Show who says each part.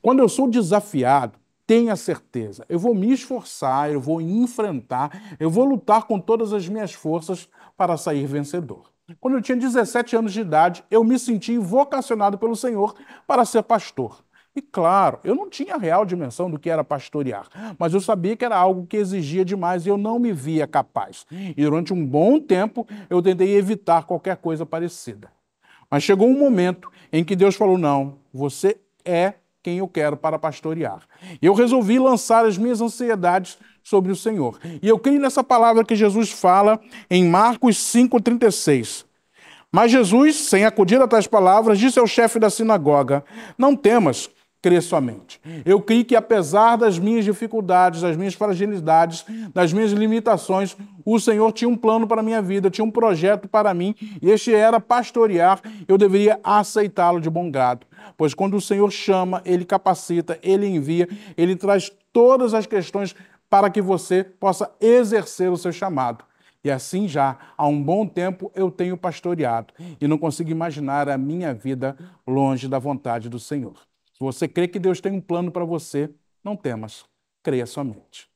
Speaker 1: Quando eu sou desafiado, tenha certeza, eu vou me esforçar, eu vou enfrentar, eu vou lutar com todas as minhas forças para sair vencedor. Quando eu tinha 17 anos de idade, eu me senti vocacionado pelo Senhor para ser pastor. E claro, eu não tinha real dimensão do que era pastorear, mas eu sabia que era algo que exigia demais e eu não me via capaz. E durante um bom tempo eu tentei evitar qualquer coisa parecida. Mas chegou um momento em que Deus falou: não, você é quem eu quero para pastorear. Eu resolvi lançar as minhas ansiedades sobre o Senhor. E eu creio nessa palavra que Jesus fala em Marcos 5,36. Mas Jesus, sem acudir a tais palavras, disse ao chefe da sinagoga: Não temas, crê somente. Eu creio que, apesar das minhas dificuldades, das minhas fragilidades, das minhas limitações, o Senhor tinha um plano para a minha vida, tinha um projeto para mim, e este era pastorear, eu deveria aceitá-lo de bom grado. Pois quando o Senhor chama, ele capacita, ele envia, ele traz todas as questões para que você possa exercer o seu chamado. E assim já há um bom tempo eu tenho pastoreado e não consigo imaginar a minha vida longe da vontade do Senhor. Se você crê que Deus tem um plano para você, não temas, creia somente.